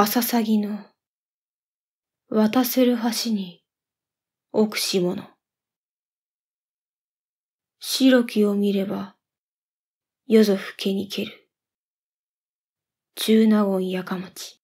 かささぎの、渡せる橋に、奥くしもの。白きを見れば、夜ぞふけにける。中納言やかまち。